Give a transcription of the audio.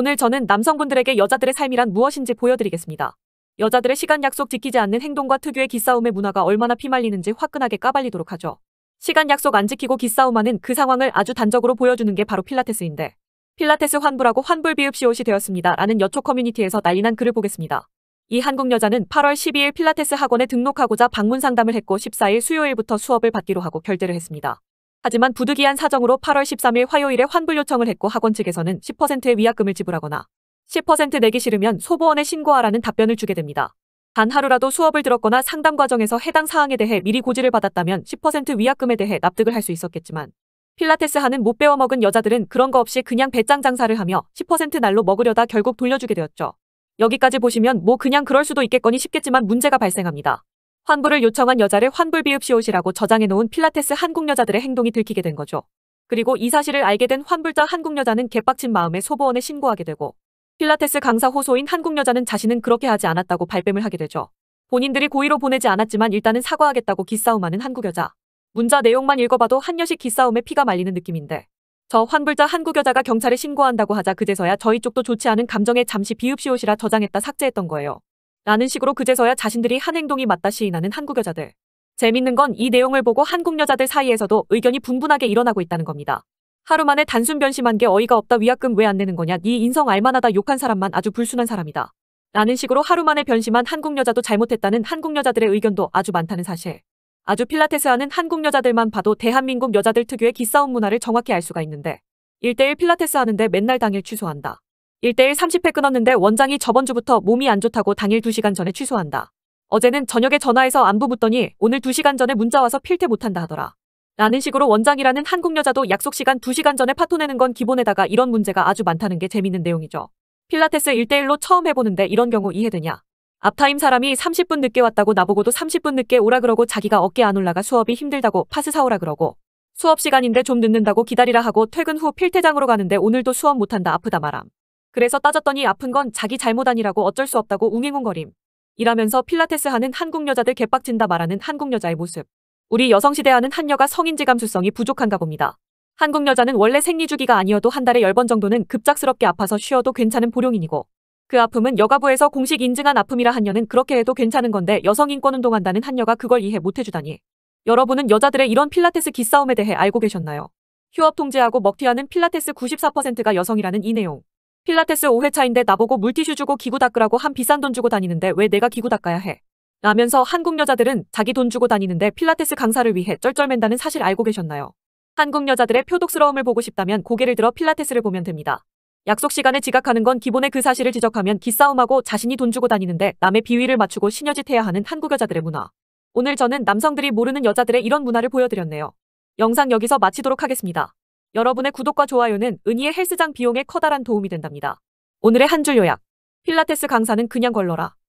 오늘 저는 남성분들에게 여자들의 삶이란 무엇인지 보여드리겠습니다. 여자들의 시간 약속 지키지 않는 행동과 특유의 기싸움의 문화가 얼마나 피말리는지 화끈하게 까발리도록 하죠. 시간 약속 안 지키고 기싸움하는 그 상황을 아주 단적으로 보여주는 게 바로 필라테스인데 필라테스 환불하고 환불 비읍 시옷이 되었습니다. 라는 여초 커뮤니티에서 난리난 글을 보겠습니다. 이 한국 여자는 8월 12일 필라테스 학원에 등록하고자 방문 상담을 했고 14일 수요일부터 수업을 받기로 하고 결제를 했습니다. 하지만 부득이한 사정으로 8월 13일 화요일에 환불 요청을 했고 학원 측에서는 10%의 위약금을 지불하거나 10% 내기 싫으면 소보원에 신고하라는 답변을 주게 됩니다. 단 하루라도 수업을 들었거나 상담 과정에서 해당 사항에 대해 미리 고지를 받았다면 10% 위약금에 대해 납득을 할 수 있었겠지만 필라테스 하는 못 배워먹은 여자들은 그런 거 없이 그냥 배짱 장사를 하며 10% 날로 먹으려다 결국 돌려주게 되었죠. 여기까지 보시면 뭐 그냥 그럴 수도 있겠거니 싶겠지만 문제가 발생합니다. 환불을 요청한 여자를 환불 비읍시옷이라고 저장해놓은 필라테스 한국 여자들의 행동이 들키게 된 거죠. 그리고 이 사실을 알게 된 환불자 한국 여자는 개빡친 마음에 소보원에 신고하게 되고 필라테스 강사 호소인 한국 여자는 자신은 그렇게 하지 않았다고 발뺌을 하게 되죠. 본인들이 고의로 보내지 않았지만 일단은 사과하겠다고 기싸움하는 한국 여자. 문자 내용만 읽어봐도 한여식 기싸움에 피가 말리는 느낌인데 저 환불자 한국 여자가 경찰에 신고한다고 하자 그제서야 저희 쪽도 좋지 않은 감정에 잠시 비읍시옷이라 저장했다 삭제했던 거예요. 라는 식으로 그제서야 자신들이 한 행동이 맞다 시인하는 한국 여자들. 재밌는 건 이 내용을 보고 한국 여자들 사이에서도 의견이 분분하게 일어나고 있다는 겁니다. 하루 만에 단순 변심한 게 어이가 없다 위약금 왜 안 내는 거냐 네 인성 알만하다 욕한 사람만 아주 불순한 사람이다. 라는 식으로 하루 만에 변심한 한국 여자도 잘못했다는 한국 여자들의 의견도 아주 많다는 사실. 아주 필라테스 하는 한국 여자들만 봐도 대한민국 여자들 특유의 기싸움 문화를 정확히 알 수가 있는데 1대1 필라테스 하는데 맨날 당일 취소한다. 1대1 30회 끊었는데 원장이 저번 주부터 몸이 안 좋다고 당일 2시간 전에 취소한다. 어제는 저녁에 전화해서 안부 묻더니 오늘 2시간 전에 문자 와서 필퇴 못한다 하더라. 라는 식으로 원장이라는 한국 여자도 약속 시간 2시간 전에 파토 내는 건 기본에다가 이런 문제가 아주 많다는 게 재밌는 내용이죠. 필라테스 1대1로 처음 해보는데 이런 경우 이해되냐. 앞타임 사람이 30분 늦게 왔다고 나보고도 30분 늦게 오라 그러고 자기가 어깨 안 올라가 수업이 힘들다고 파스 사오라 그러고 수업 시간인데 좀 늦는다고 기다리라 하고 퇴근 후 필퇴장으로 가는데 오늘도 수업 못한다 아프다 말함. 그래서 따졌더니 아픈 건 자기 잘못 아니라고 어쩔 수 없다고 웅행웅거림. 이라면서 필라테스 하는 한국 여자들 개빡친다 말하는 한국 여자의 모습. 우리 여성시대와는 한녀가 성인지 감수성이 부족한가 봅니다. 한국 여자는 원래 생리주기가 아니어도 한 달에 10번 정도는 급작스럽게 아파서 쉬어도 괜찮은 보령인이고 그 아픔은 여가부에서 공식 인증한 아픔이라 한녀는 그렇게 해도 괜찮은 건데 여성인권운동한다는 한녀가 그걸 이해 못해주다니. 여러분은 여자들의 이런 필라테스 기싸움에 대해 알고 계셨나요? 휴업 통제하고 먹튀하는 필라테스 94%가 여성이라는 이 내용. 필라테스 5회차인데 나보고 물티슈 주고 기구 닦으라고 한 비싼 돈 주고 다니는데 왜 내가 기구 닦아야 해? 라면서 한국 여자들은 자기 돈 주고 다니는데 필라테스 강사를 위해 쩔쩔맨다는 사실 알고 계셨나요? 한국 여자들의 표독스러움을 보고 싶다면 고개를 들어 필라테스를 보면 됩니다. 약속 시간에 지각하는 건 기본에 그 사실을 지적하면 기싸움하고 자신이 돈 주고 다니는데 남의 비위를 맞추고 신여짓해야 하는 한국 여자들의 문화. 오늘 저는 남성들이 모르는 여자들의 이런 문화를 보여드렸네요. 영상 여기서 마치도록 하겠습니다. 여러분의 구독과 좋아요는 은희의 헬스장 비용에 커다란 도움이 된답니다. 오늘의 한 줄 요약. 필라테스 강사는 그냥 걸러라.